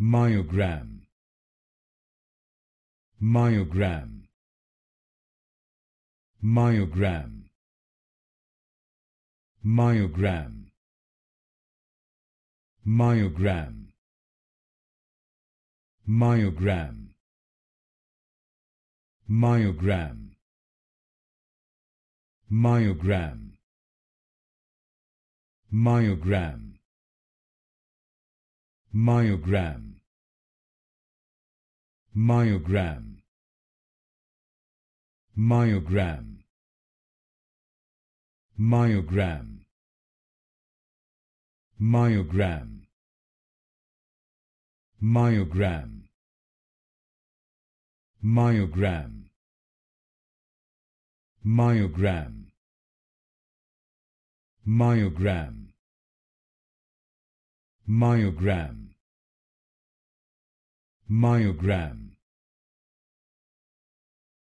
myogram myogram myogram myogram myogram myogram myogram myogram myogram myogram myogram myogram myogram myogram myogram myogram myogram myogram myogram myogram